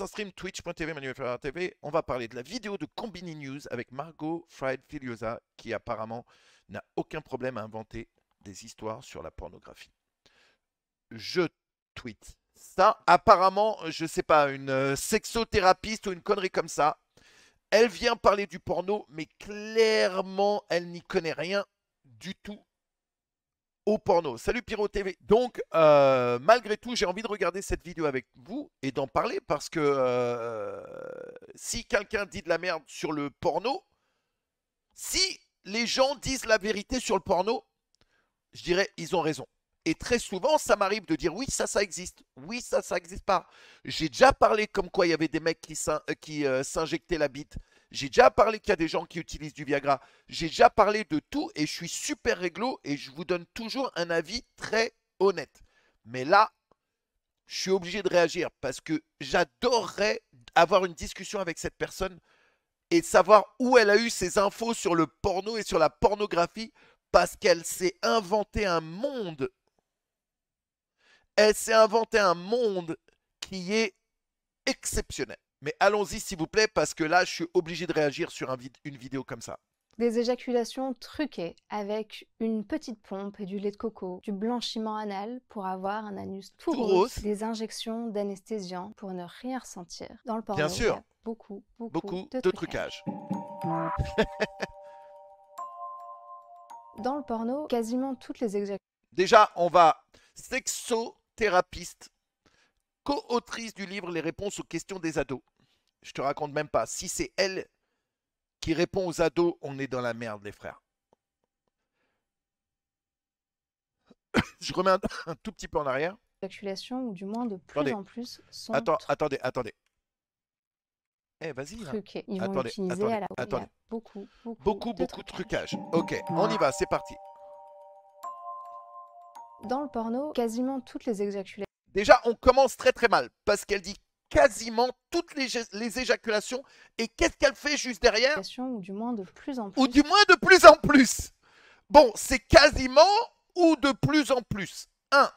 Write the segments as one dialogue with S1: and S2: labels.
S1: un stream twitch.tv TV, On va parler de la vidéo de Combini News avec Margot Fried Filiosa qui apparemment n'a aucun problème à inventer des histoires sur la pornographie. Je tweet ça. Apparemment, je sais pas, une euh, sexothérapeute ou une connerie comme ça. Elle vient parler du porno, mais clairement, elle n'y connaît rien du tout porno. Salut Pyro TV. Donc, euh, malgré tout, j'ai envie de regarder cette vidéo avec vous et d'en parler parce que euh, si quelqu'un dit de la merde sur le porno, si les gens disent la vérité sur le porno, je dirais ils ont raison. Et très souvent, ça m'arrive de dire oui, ça, ça existe. Oui, ça, ça existe pas. J'ai déjà parlé comme quoi il y avait des mecs qui euh, s'injectaient la bite. J'ai déjà parlé qu'il y a des gens qui utilisent du Viagra. J'ai déjà parlé de tout et je suis super réglo et je vous donne toujours un avis très honnête. Mais là, je suis obligé de réagir parce que j'adorerais avoir une discussion avec cette personne et savoir où elle a eu ses infos sur le porno et sur la pornographie parce qu'elle s'est inventé un monde. Elle s'est inventé un monde qui est exceptionnel. Mais allons-y, s'il vous plaît, parce que là, je suis obligé de réagir sur une vidéo comme ça.
S2: Des éjaculations truquées avec une petite pompe et du lait de coco, du blanchiment anal pour avoir un anus tout, rose, des injections d'anesthésiants pour ne rien ressentir. Dans le porno, beaucoup, beaucoup, de,
S1: Trucage.
S2: Dans le porno, quasiment toutes
S1: les éjaculations. Déjà, on va sexothérapiste co-autrice du livre Les réponses aux questions des ados. Je te raconte même pas. Si c'est elle qui répond aux ados, on est dans la merde, les frères. Je remets un, tout petit peu en arrière.
S2: Calculation, ou du moins de plus en plus, sont.
S1: attendez, attendez. Eh, vas-y. Ils vont utiliser beaucoup, beaucoup, beaucoup de trucage. Ok, on y va, c'est parti.
S2: Dans le porno, quasiment toutes les exaculations. Déjà, on commence très très mal
S1: parce qu'elle dit quasiment toutes les, éjaculations. Et qu'est-ce qu'elle fait juste derrière Ou du moins de plus en plus. Ou du moins de plus en plus. Bon, c'est quasiment ou de plus en plus. 1.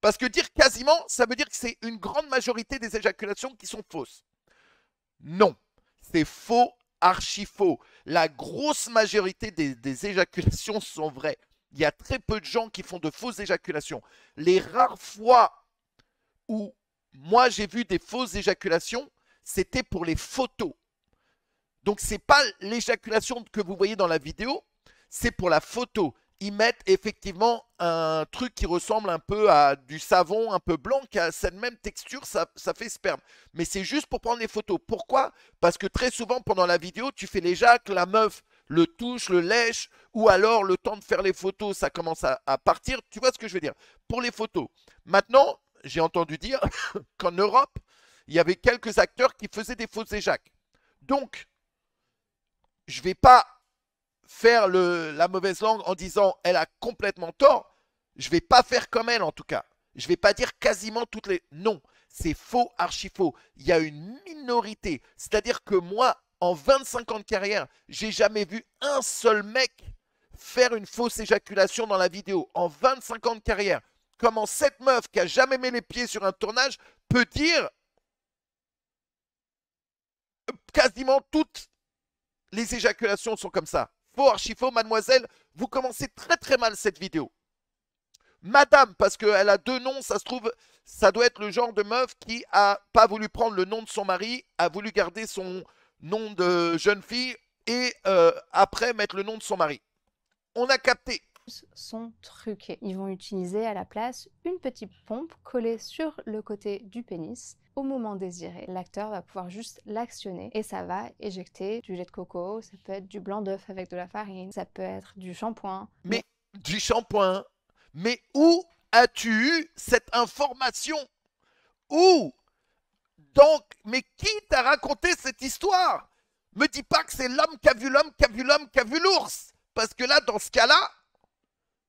S1: Parce que dire quasiment, ça veut dire que c'est une grande majorité des éjaculations qui sont fausses. Non, c'est faux, archi faux. La grosse majorité des éjaculations sont vraies il y a très peu de gens qui font de fausses éjaculations. Les rares fois où moi j'ai vu des fausses éjaculations, c'était pour les photos. Donc c'est pas l'éjaculation que vous voyez dans la vidéo, c'est pour la photo. Ils mettent effectivement un truc qui ressemble un peu à du savon un peu blanc qui a cette même texture, ça, fait sperme. Mais c'est juste pour prendre les photos. Pourquoi Parce que très souvent pendant la vidéo, tu fais les jacques, la meuf, le touche, le lèche, ou alors le temps de faire les photos, ça commence à, partir. Tu vois ce que je veux dire Pour les photos. Maintenant, j'ai entendu dire qu'en Europe, il y avait quelques acteurs qui faisaient des fausses éjacs. Donc, je ne vais pas faire la mauvaise langue en disant elle a complètement tort. Je ne vais pas faire comme elle en tout cas. Je ne vais pas dire quasiment toutes les. Non, c'est faux, archi faux. Il y a une minorité. C'est-à-dire que moi, en 25 ans de carrière, j'ai jamais vu un seul mec faire une fausse éjaculation dans la vidéo. En 25 ans de carrière, comment cette meuf qui a jamais mis les pieds sur un tournage peut dire euh, quasiment toutes les éjaculations sont comme ça. Faux, archi-faux, mademoiselle, vous commencez très très mal cette vidéo. Madame, parce qu'elle a deux noms, ça se trouve, ça doit être le genre de meuf qui a pas voulu prendre le nom de son mari, a voulu garder son, nom de jeune fille et euh, après mettre le nom de son mari.
S2: On a capté son truc. Ils vont utiliser à la place une petite pompe collée sur le côté du pénis au moment désiré. L'acteur va pouvoir juste l'actionner et ça va éjecter du lait de coco, ça peut être du blanc d'œuf avec de la farine, ça peut être du shampoing.
S1: Mais du shampoing Mais où as-tu eu cette information Où donc, mais qui t'a raconté cette histoire Me dis pas que c'est l'homme qui a vu l'homme, qui a vu l'homme, qui a vu l'ours. Parce que là, dans ce cas-là,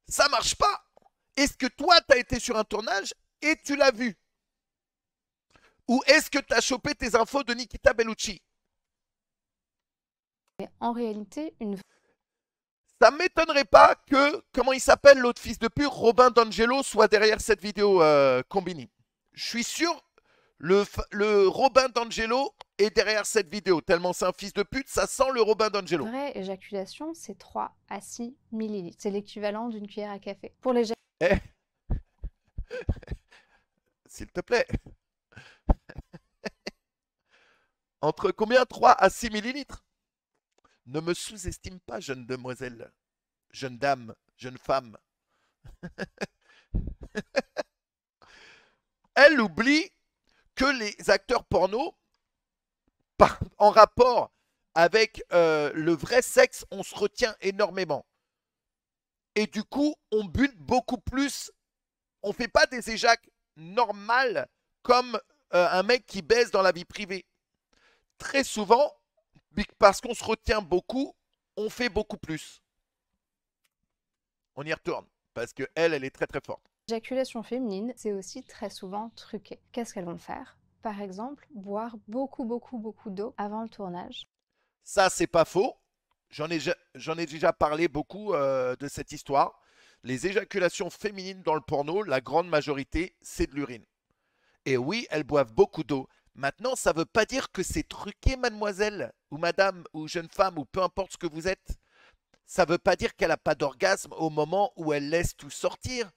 S1: ça marche pas. Est-ce que toi, tu as été sur un tournage et tu l'as vu Ou est-ce que tu as chopé tes infos de Nikita Bellucci Mais en réalité, une... Ça m'étonnerait pas que, comment il s'appelle, l'autre fils de pur, Robin D'Angelo, soit derrière cette vidéo euh, combini. Je suis sûr le, Robin d'Angelo est derrière cette vidéo. Tellement c'est un fils de pute, ça sent le Robin d'Angelo.
S2: Vraie éjaculation, c'est 3 à 6 millilitres. C'est l'équivalent d'une cuillère à café. Pour les...
S1: Eh S'il te plaît. Entre combien 3 à 6 millilitres Ne me sous-estime pas, jeune demoiselle, jeune dame, jeune femme. Elle oublie que les acteurs porno, en rapport avec euh, le vrai sexe, on se retient énormément. Et du coup, on bute beaucoup plus. On fait pas des éjacs normales comme euh, un mec qui baisse dans la vie privée. Très souvent, parce qu'on se retient beaucoup, on fait beaucoup plus. On y retourne parce qu'elle, elle est très très forte.
S2: L'éjaculation féminine, c'est aussi très souvent truqué. Qu'est-ce qu'elles vont faire Par exemple, boire beaucoup, beaucoup, beaucoup d'eau avant le tournage.
S1: Ça, c'est pas faux. J'en ai, déjà parlé beaucoup euh, de cette histoire. Les éjaculations féminines dans le porno, la grande majorité, c'est de l'urine. Et oui, elles boivent beaucoup d'eau. Maintenant, ça ne veut pas dire que c'est truqué, mademoiselle, ou madame, ou jeune femme, ou peu importe ce que vous êtes. Ça ne veut pas dire qu'elle n'a pas d'orgasme au moment où elle laisse tout sortir.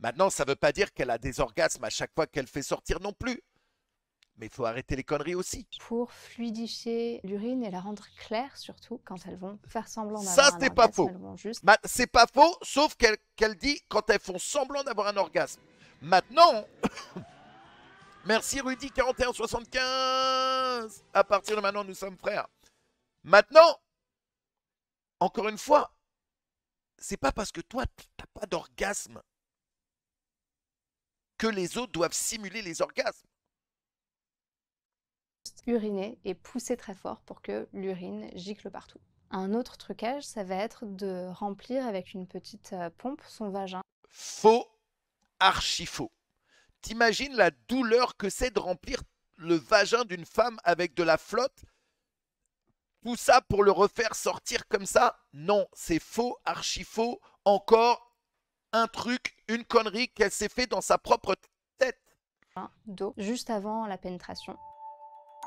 S1: Maintenant, ça ne veut pas dire qu'elle a des orgasmes à chaque fois qu'elle fait sortir non plus. Mais il faut arrêter les conneries aussi.
S2: Pour fluidifier l'urine et la rendre claire, surtout quand elles vont faire semblant d'avoir Ça, c'est
S1: pas faux. Juste... n'est c'est pas faux, sauf qu'elle, dit quand elles font semblant d'avoir un orgasme. Maintenant, merci Rudy 4175. À partir de maintenant, nous sommes frères. Maintenant, encore une fois, c'est pas parce que toi, tu n'as pas d'orgasme que les autres doivent simuler les orgasmes.
S2: Uriner et pousser très fort pour que l'urine gicle partout. Un autre trucage, ça va être de remplir avec une petite euh, pompe son vagin.
S1: Faux, archi faux. T'imagines la douleur que c'est de remplir le vagin d'une femme avec de la flotte Tout ça pour le refaire sortir comme ça Non, c'est faux, archi faux, encore un truc, une connerie qu'elle s'est fait dans
S2: sa propre tête. Dos, juste avant la pénétration.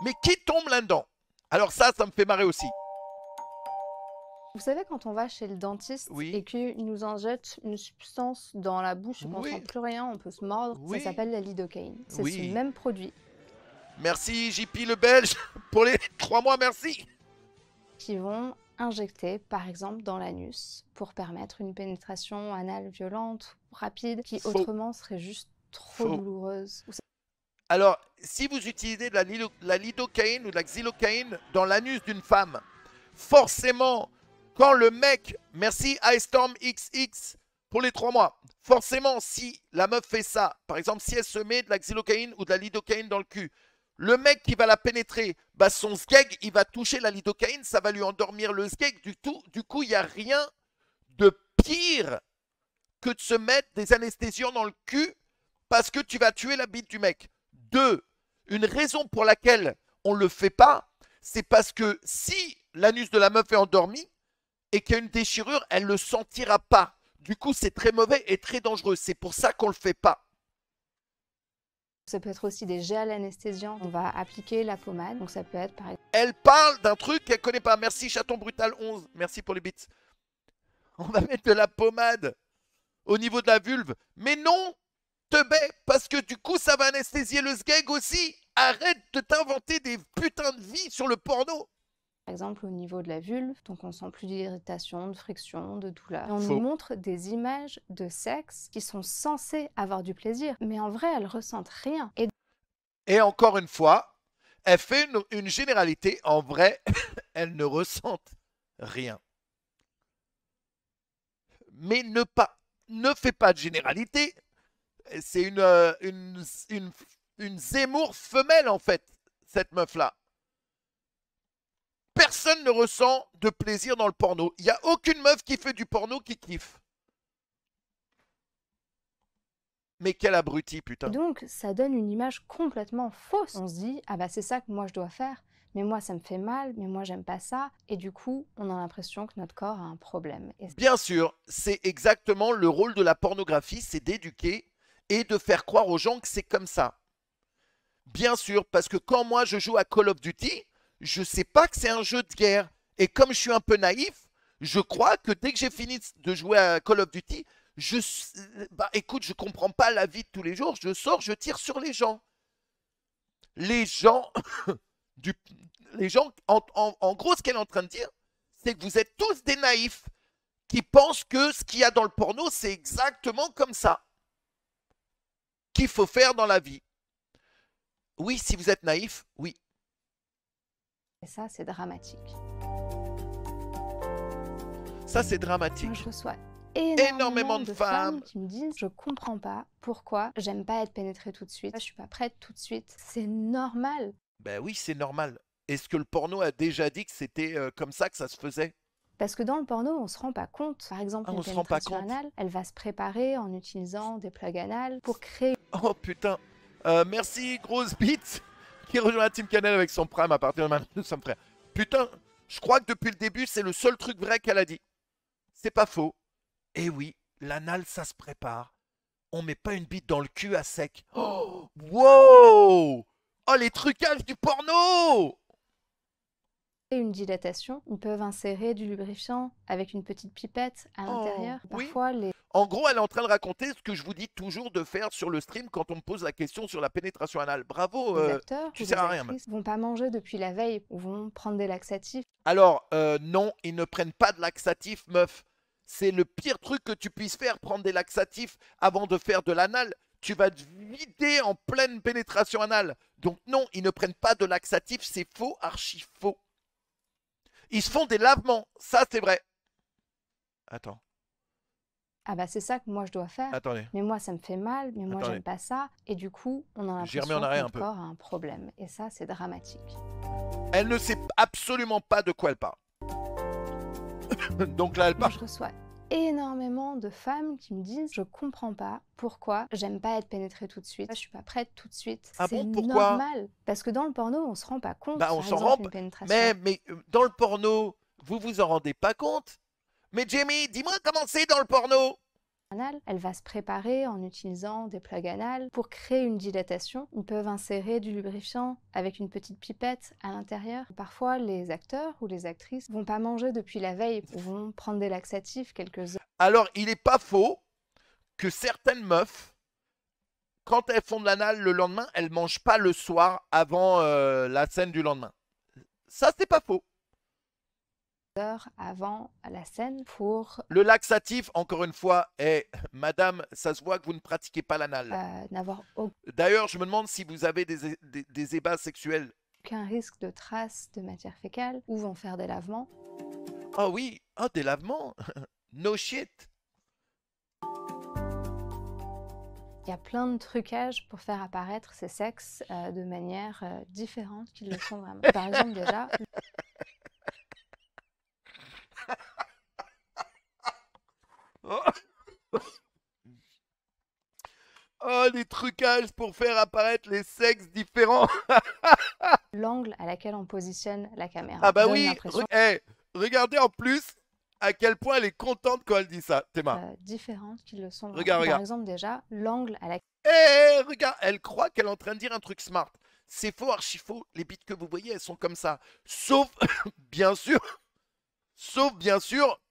S1: Mais qui tombe là-dedans Alors ça, ça me fait marrer aussi.
S2: Vous savez, quand on va chez le dentiste oui. et qu'il nous en jette une substance dans la bouche, on ne sent plus rien, on peut se mordre, ça s'appelle la lidocaïne. C'est ce même produit.
S1: Merci JP le Belge pour les trois mois, merci.
S2: Qui vont injecter par exemple dans l'anus, pour permettre une pénétration anale violente, rapide, qui autrement serait juste trop douloureuse.
S1: Alors, si vous utilisez de la, la lidocaïne ou de la xylocaïne dans l'anus d'une femme, forcément, quand le mec, merci Storm XX pour les trois mois, forcément, si la meuf fait ça, par exemple, si elle se met de la xylocaïne ou de la lidocaïne dans le cul, le mec qui va la pénétrer, bah, son skeg il va toucher la lidocaïne, ça va lui endormir le skeg, Du, tout, du coup, il n'y a rien de pire que de se mettre des anesthésiants dans le cul parce que tu vas tuer la bite du mec. Deux, une raison pour laquelle on ne le fait pas, c'est parce que si l'anus de la meuf est endormi et qu'il y a une déchirure, elle ne le sentira pas. Du coup, c'est très mauvais et très dangereux. C'est pour ça qu'on ne le fait pas.
S2: Ça peut être aussi des gels anesthésiants. On va appliquer la pommade. Donc ça peut être
S1: Elle parle d'un truc qu'elle connaît pas. Merci chaton brutal 11. Merci pour les bits. On va mettre de la pommade au niveau de la vulve. Mais non,
S2: te bais, parce
S1: que du coup ça va anesthésier le sgeg aussi. Arrête de t'inventer des
S2: putains de vies sur le porno par exemple au niveau de la vulve, donc on sent plus d'irritation, de friction, de douleur. on nous montre des images de sexe qui sont censées avoir du plaisir, mais en vrai, elles ressentent rien.
S1: Et, encore une fois, elle fait une, généralité, en vrai, elle ne ressentent rien. Mais ne, pas, ne fait pas de généralité, c'est euh, une, une Zemmour femelle en fait, cette meuf-là personne ne ressent de plaisir dans le porno. Il n'y a aucune meuf qui fait du porno qui kiffe. Mais quel abruti, putain.
S2: Donc, ça donne une image complètement fausse. On se dit, ah bah c'est ça que moi je dois faire, mais moi ça me fait mal, mais moi j'aime pas ça. Et du coup, on a l'impression que notre corps a un problème.
S1: Bien sûr, c'est exactement le rôle de la pornographie, c'est d'éduquer et de faire croire aux gens que c'est comme ça. Bien sûr, parce que quand moi je joue à Call of Duty, je ne sais pas que c'est un jeu de guerre. Et comme je suis un peu naïf, je crois que dès que j'ai fini de jouer à Call of Duty, je, bah, écoute, je comprends pas la vie de tous les jours. Je sors, je tire sur les gens. Les gens, du, les gens, en, en gros, ce qu'elle est en train de dire, c'est que vous êtes tous des naïfs qui pensent que ce qu'il y a dans le porno, c'est exactement comme ça qu'il faut faire dans la vie. Oui, si vous êtes naïf, oui,
S2: et ça, c'est dramatique.
S1: Ça, c'est dramatique. je reçois
S2: énormément, de, femmes. qui me disent Je comprends pas pourquoi j'aime pas être pénétrée tout de suite, je suis pas prête tout de suite. C'est normal.
S1: Ben oui, c'est normal. Est-ce que le porno a déjà dit que c'était euh, comme ça que ça se faisait
S2: parce que dans le porno, on se rend pas compte. Par exemple, ah, une elle va se préparer en utilisant des plugs anal pour créer...
S1: Oh putain euh, Merci, grosse bite qui rejoint la Team Canel avec son prime à partir de maintenant. Nous sommes frères. Putain, je crois que depuis le début, c'est le seul truc vrai qu'elle a dit. C'est pas faux. Et eh oui, l'anal, ça se prépare. On met pas une bite dans le cul à sec. Oh, wow Oh, les trucages du porno
S2: et une dilatation. Ils peuvent insérer du lubrifiant avec une petite pipette à oh, l'intérieur. Parfois, les
S1: en gros, elle est en train de raconter ce que je vous dis toujours de faire sur le stream quand on me pose la question sur la pénétration anale. Bravo, euh, tu sers à rien.
S2: vont pas manger depuis la veille ou vont prendre des laxatifs.
S1: Alors euh, non, ils ne prennent pas de laxatifs, meuf. C'est le pire truc que tu puisses faire, prendre des laxatifs avant de faire de l'anal. Tu vas te vider en pleine pénétration anale. Donc non, ils ne prennent pas de laxatifs, c'est faux, archi faux. Ils se font des lavements, ça c'est vrai. Attends
S2: ah bah c'est ça que moi je dois faire. Mais moi ça me fait mal, mais moi j'aime pas ça. Et du coup, on a l'impression que a un problème. Et ça, c'est dramatique.
S1: Elle ne sait absolument pas de quoi elle parle. Donc là, elle parle.
S2: Je reçois énormément de femmes qui me disent je comprends pas pourquoi j'aime pas être pénétrée tout de suite, je suis pas prête tout de suite. Ah c'est normal parce que dans le porno on se rend pas compte. Bah, on s'en rend Mais,
S1: mais euh, dans le porno vous vous en rendez pas compte mais Jamie, dis-moi comment c'est dans le porno
S2: elle va se préparer en utilisant des plugs anal pour créer une dilatation. Ils peuvent insérer du lubrifiant avec une petite pipette à l'intérieur. Parfois, les acteurs ou les actrices vont pas manger depuis la veille, vont prendre des laxatifs quelques heures.
S1: Alors, il n'est pas faux que certaines meufs, quand elles font de l'anal le lendemain, elles mangent pas le soir avant euh, la scène du lendemain.
S2: Ça, c'est pas faux avant la scène pour...
S1: Le laxatif, encore une fois, est... Madame, ça se voit que vous ne pratiquez pas l'anal. Euh, D'ailleurs, je me demande si vous avez des, des, ébats sexuels.
S2: Aucun risque de traces de matière fécale ou vont faire des lavements.
S1: Ah oh oui, ah, des lavements No shit
S2: Il y a plein de trucages pour faire apparaître ces sexes euh, de manière euh, différente qu'ils le sont vraiment. Par exemple, déjà... des trucages pour faire apparaître les sexes différents. L'angle à laquelle on positionne la caméra. Ah bah oui,
S1: regardez en plus à quel point elle est contente quand elle dit ça, Théma. Euh,
S2: différentes qu'ils le sont. Regarde, Par exemple déjà, l'angle à laquelle...
S1: Eh, eh, eh, regarde, elle croit qu'elle est en train de dire un truc smart. C'est faux, archi faux. Les bits que vous voyez, elles sont comme ça. Sauf, bien sûr, sauf, bien sûr,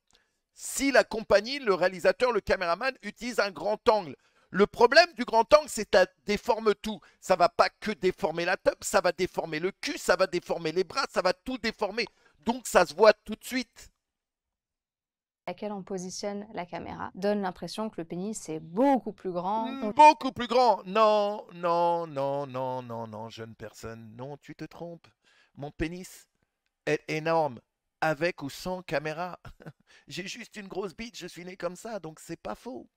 S1: si la compagnie, le réalisateur, le caméraman utilise un grand angle. Le problème du grand angle, c'est que ça déforme tout. Ça va pas que déformer la teub, ça va déformer le cul, ça va déformer les bras, ça va tout déformer. Donc ça se voit tout de suite.
S2: laquelle on positionne la caméra donne l'impression que le pénis est beaucoup plus grand. Mmh, beaucoup plus
S1: grand. Non, non, non, non, non, non, jeune personne. Non, tu te trompes. Mon pénis est énorme avec ou sans caméra. J'ai juste une grosse bite, je suis né comme ça, donc c'est pas faux.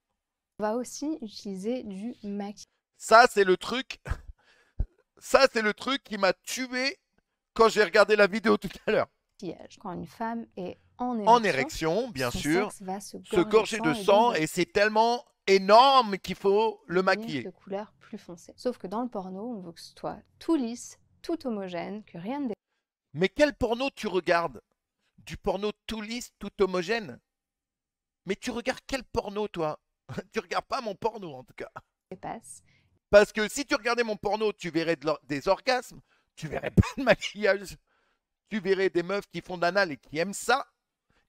S2: On va aussi utiliser du maquillage.
S1: Ça, c'est le truc. Ça, c'est le truc qui m'a tué quand j'ai regardé la vidéo tout à l'heure.
S2: Quand euh, une femme est en
S1: érection, bien sûr, se gorger, de sang, et, c'est tellement énorme qu'il faut le maquiller. De
S2: couleur plus foncée. Sauf que dans le porno, on veut que ce soit tout lisse, tout homogène, que rien ne.
S1: Mais quel porno tu regardes Du porno tout lisse, tout homogène Mais tu regardes quel porno, toi tu regardes pas mon porno en tout cas. Parce que si tu regardais mon porno, tu verrais des orgasmes, tu verrais pas de maquillage, tu verrais des meufs qui font de et qui aiment ça,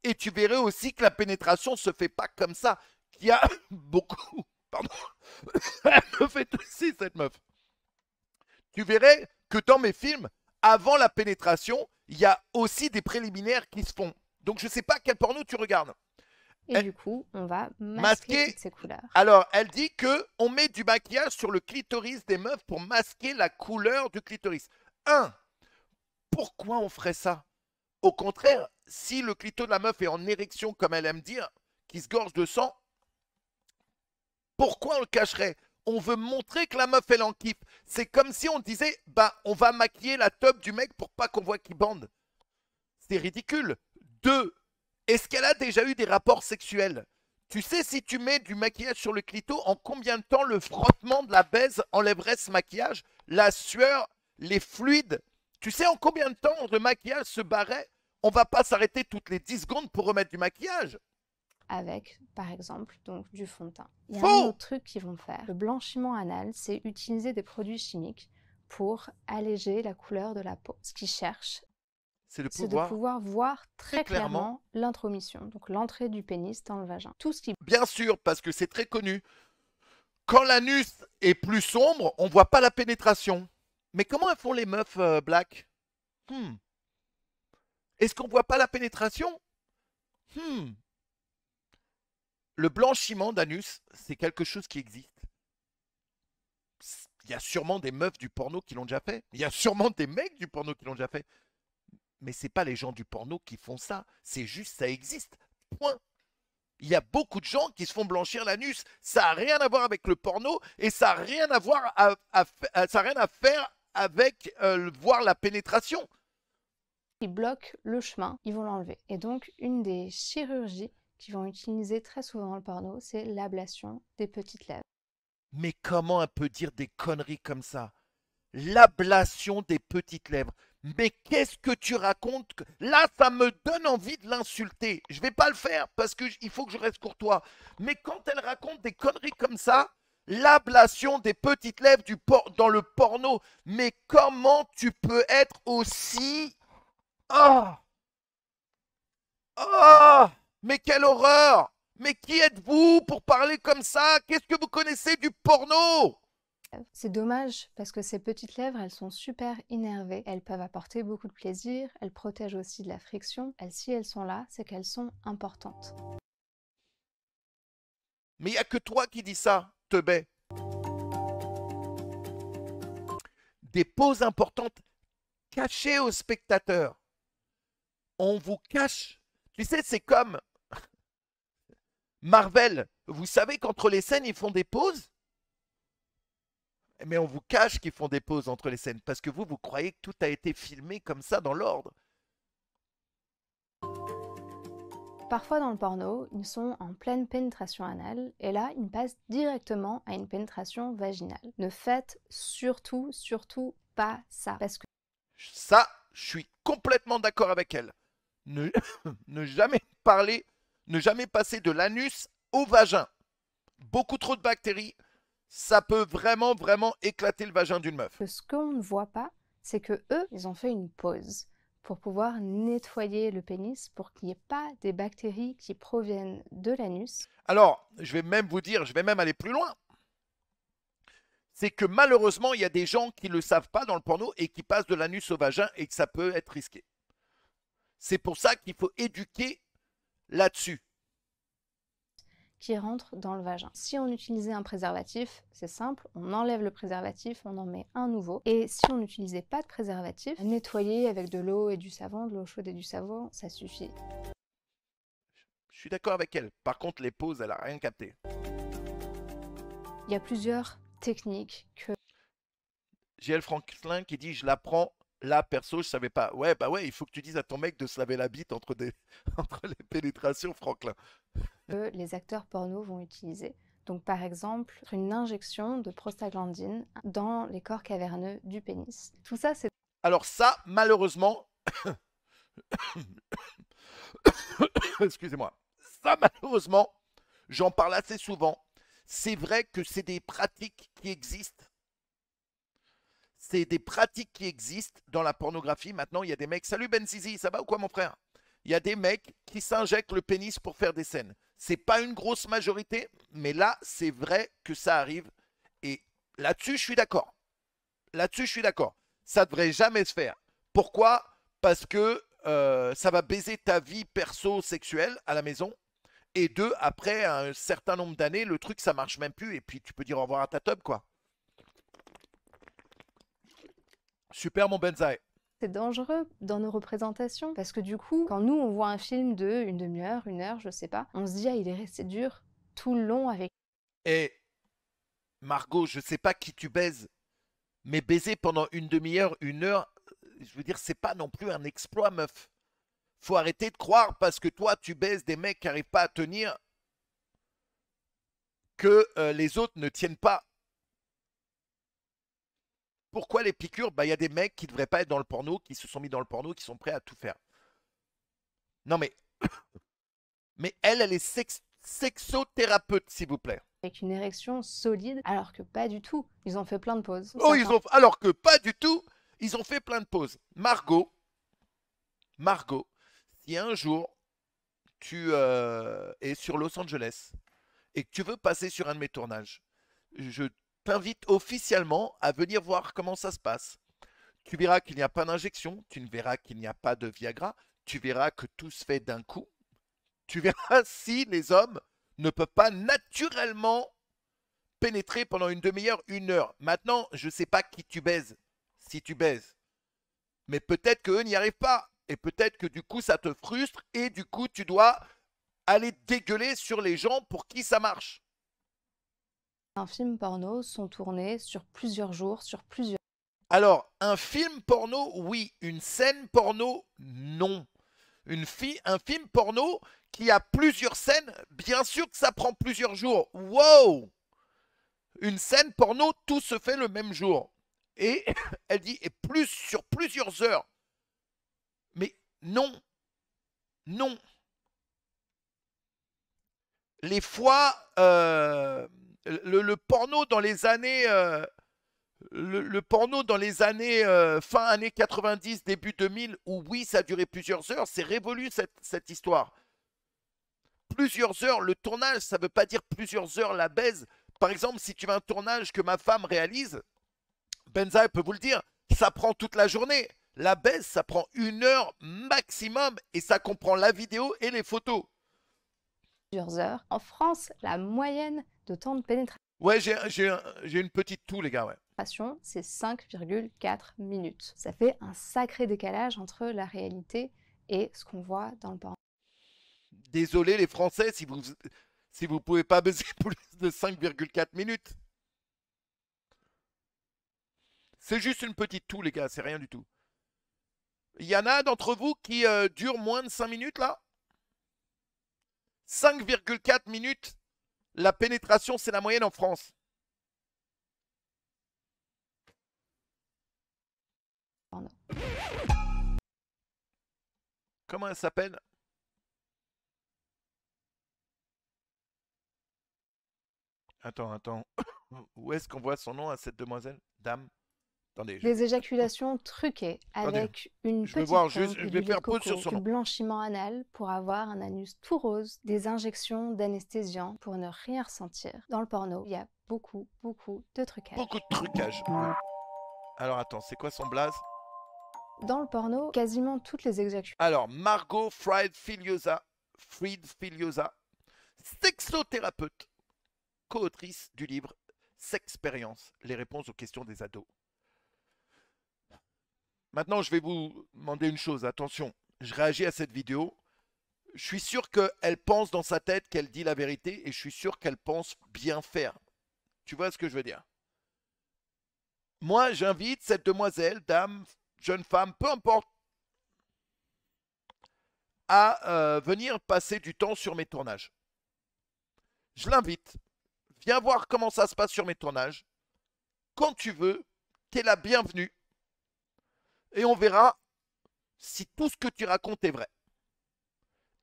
S1: et tu verrais aussi que la pénétration se fait pas comme ça, Il y a beaucoup. Pardon. Elle me fait tousser cette meuf. Tu verrais que dans mes films, avant la pénétration, il y a aussi des préliminaires qui se font. Donc je sais pas quel porno tu regardes.
S2: Et eh, du coup, on va masquer, ces couleurs.
S1: Alors, elle dit que on met du maquillage sur le clitoris des meufs pour masquer la couleur du clitoris. Un, Pourquoi on ferait ça Au contraire, si le clito de la meuf est en érection, comme elle aime dire, qui se gorge de sang, pourquoi on le cacherait on veut montrer que la meuf elle en kiffe. C'est comme si on disait bah on va maquiller la top du mec pour pas qu'on voit qu'il bande. C'est ridicule. Deux, est-ce qu'elle a déjà eu des rapports sexuels Tu sais, si tu mets du maquillage sur le clito, en combien de temps le frottement de la baise enlèverait ce maquillage La sueur, les fluides Tu sais en combien de temps le maquillage se barrait On va pas s'arrêter toutes les 10 secondes pour remettre du maquillage
S2: avec, par exemple, donc du fond de teint. Il y a un autre truc qu'ils vont faire. Le blanchiment anal, c'est utiliser des produits chimiques pour alléger la couleur de la peau. Ce qu'ils cherchent, c'est de, pouvoir... voir très, clairement, l'intromission, donc l'entrée du pénis dans le vagin. Tout ce qui...
S1: Bien sûr, parce que c'est très connu. Quand l'anus est plus sombre, on ne voit pas la pénétration. Mais comment elles font les meufs euh, black hmm. Est-ce qu'on voit pas la pénétration hmm. Le blanchiment d'anus, c'est quelque chose qui existe. Il y a sûrement des meufs du porno qui l'ont déjà fait. Il y a sûrement des mecs du porno qui l'ont déjà fait. Mais c'est pas les gens du porno qui font ça. C'est juste, ça existe. Point. Il y a beaucoup de gens qui se font blanchir l'anus. Ça n'a rien à voir avec le porno et ça n'a rien à voir euh, rien à faire avec euh, voir la pénétration.
S2: Ils bloquent le chemin, ils vont l'enlever. Et donc, une des chirurgies qui vont utiliser très souvent le porno, c'est l'ablation des petites lèvres.
S1: Mais comment on peut dire des conneries comme ça L'ablation des petites lèvres mais qu'est-ce que tu racontes Là, ça me donne envie de l'insulter. Je vais pas le faire parce qu'il faut que je reste courtois. Mais quand elle raconte des conneries comme ça, l'ablation des petites lèvres du dans le porno, mais comment tu peux être aussi... Oh Oh Mais quelle horreur Mais qui êtes-vous pour parler comme ça Qu'est-ce que vous connaissez du porno
S2: c'est dommage parce que ces petites lèvres, elles sont super innervées. Elles peuvent apporter beaucoup de plaisir, elles protègent aussi de la friction. Elles, si elles sont là, c'est qu'elles sont importantes.
S1: Mais il n'y a que toi qui dis ça, Teubé. Des pauses importantes cachées aux spectateurs. On vous cache. Tu sais, c'est comme Marvel. Vous savez qu'entre les scènes, ils font des pauses mais on vous cache qu'ils font des pauses entre les scènes, parce que vous, vous croyez que tout a été filmé comme ça dans l'ordre.
S2: Parfois dans le porno, ils sont en pleine pénétration anale, et là, ils passent directement à une pénétration vaginale. Ne faites surtout, surtout pas ça, parce que... Ça, je
S1: suis complètement d'accord avec elle. Ne, ne jamais parler, ne jamais passer de l'anus au vagin. Beaucoup trop de bactéries, ça peut vraiment, vraiment éclater le vagin d'une meuf.
S2: Ce qu'on ne voit pas, c'est que eux, ils ont fait une pause pour pouvoir nettoyer le pénis pour qu'il n'y ait pas des bactéries qui proviennent de l'anus.
S1: Alors, je vais même vous dire, je vais même aller plus loin. C'est que malheureusement, il y a des gens qui ne le savent pas dans le porno et qui passent de l'anus au vagin et que ça peut être risqué. C'est pour ça qu'il faut éduquer là-dessus
S2: qui rentre dans le vagin. Si on utilisait un préservatif, c'est simple, on enlève le préservatif, on en met un nouveau. Et si on n'utilisait pas de préservatif, nettoyer avec de l'eau et du savon, de l'eau chaude et du savon, ça suffit.
S1: Je suis d'accord avec elle. Par contre, les pauses, elle a rien capté.
S2: Il y a plusieurs techniques que...
S1: JL Franklin qui dit « Je l'apprends là, perso, je savais pas. Ouais, bah ouais, il faut que tu dises à ton mec de se laver la bite entre, des... entre les pénétrations, Franklin
S2: que les acteurs porno vont utiliser. Donc par exemple, une injection de prostaglandine dans les corps caverneux du pénis. Tout ça, c'est...
S1: Alors ça, malheureusement... Excusez-moi. Ça, malheureusement, j'en parle assez souvent. C'est vrai que c'est des pratiques qui existent. C'est des pratiques qui existent dans la pornographie. Maintenant, il y a des mecs. Salut Ben Zizi, ça va ou quoi, mon frère Il y a des mecs qui s'injectent le pénis pour faire des scènes. C'est pas une grosse majorité, mais là, c'est vrai que ça arrive. Et là-dessus, je suis d'accord. Là-dessus, je suis d'accord. Ça devrait jamais se faire. Pourquoi Parce que euh, ça va baiser ta vie perso sexuelle à la maison. Et deux, après un certain nombre d'années, le truc, ça marche même plus. Et puis, tu peux dire au revoir à ta tub, quoi. Super, mon Benzaï.
S2: C'est dangereux dans nos représentations parce que du coup, quand nous on voit un film de une demi-heure, une heure, je sais pas, on se dit ah il est resté dur tout le long avec.
S1: Et eh, Margot, je sais pas qui tu baises, mais baiser pendant une demi-heure, une heure, je veux dire c'est pas non plus un exploit, meuf. Faut arrêter de croire parce que toi tu baises des mecs qui arrivent pas à tenir que euh, les autres ne tiennent pas. Pourquoi les piqûres bah, il y a des mecs qui devraient pas être dans le porno, qui se sont mis dans le porno, qui sont prêts à tout faire. Non, mais. Mais elle, elle
S2: est sexothérapeute, s'il vous plaît. Avec une érection solide, alors que pas du tout. Ils ont fait plein de pauses. Oh, ils ont.
S1: Alors que pas du tout, ils ont fait plein de pauses. Margot. Margot, si un jour tu euh, es sur Los Angeles et que tu veux passer sur un de mes tournages, je t'invite officiellement à venir voir comment ça se passe. Tu verras qu'il n'y a pas d'injection, tu ne verras qu'il n'y a pas de Viagra, tu verras que tout se fait d'un coup. Tu verras si les hommes ne peuvent pas naturellement pénétrer pendant une demi-heure, une heure. Maintenant, je ne sais pas qui tu baises, si tu baises. Mais peut-être qu'eux n'y arrivent pas. Et peut-être que du coup, ça te frustre et du coup, tu dois aller dégueuler sur les gens pour qui ça marche
S2: un film porno sont tournés sur plusieurs jours, sur plusieurs... Alors, un film porno, oui. Une scène
S1: porno, non. Une fille un film porno qui a plusieurs scènes, bien sûr que ça prend plusieurs jours. Wow Une scène porno, tout se fait le même jour. Et elle dit, et plus sur plusieurs heures. Mais non. Non. Les fois... Euh, le, porno dans les années. Euh, le, porno dans les années euh, fin années 90, début 2000, où oui, ça a duré plusieurs heures, c'est révolu cette, histoire. Plusieurs heures, le tournage, ça ne veut pas dire plusieurs heures la baise. Par exemple, si tu veux un tournage que ma femme réalise, Benza peut vous le dire, ça prend toute la journée. La baisse, ça prend une heure maximum et ça comprend la vidéo et les photos
S2: heures. En France, la moyenne de temps de pénétration. Ouais, j'ai une petite toux, les gars, ouais. C'est 5,4 minutes. Ça fait un sacré décalage entre la réalité et ce qu'on voit dans le porno.
S1: Désolé, les Français, si vous si vous pouvez pas baiser plus de 5,4 minutes. C'est juste une petite toux, les gars, c'est rien du tout. Il y en a d'entre vous qui euh, durent moins de 5 minutes là 5,4 minutes, la pénétration, c'est la moyenne en France. Comment elle s'appelle Attends, attends. Où est-ce qu'on voit son nom à cette demoiselle Dame les
S2: éjaculations truquées avec une petite voir, juste, blanchiment anal pour avoir un anus tout rose, des injections d'anesthésiens pour ne rien ressentir. Dans le porno, il y a beaucoup, beaucoup de trucages. Beaucoup de
S1: trucages. Alors attends, c'est quoi son blaze
S2: Dans le porno, quasiment toutes les éjaculations.
S1: Alors, Margot Fried Filiosa, Fried Filiosa, sexothérapeute, co-autrice du livre Sexpérience, les réponses aux questions des ados. Maintenant, je vais vous demander une chose, attention, je réagis à cette vidéo. Je suis sûr qu'elle pense dans sa tête qu'elle dit la vérité et je suis sûr qu'elle pense bien faire. Tu vois ce que je veux dire Moi, j'invite cette demoiselle, dame, jeune femme, peu importe, à euh, venir passer du temps sur mes tournages. Je l'invite. Viens voir comment ça se passe sur mes tournages. Quand tu veux, es la bienvenue et on verra si tout ce que tu racontes est vrai.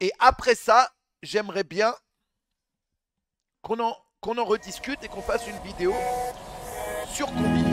S1: Et après ça, j'aimerais bien qu'on en, rediscute et qu'on fasse une vidéo sur combien.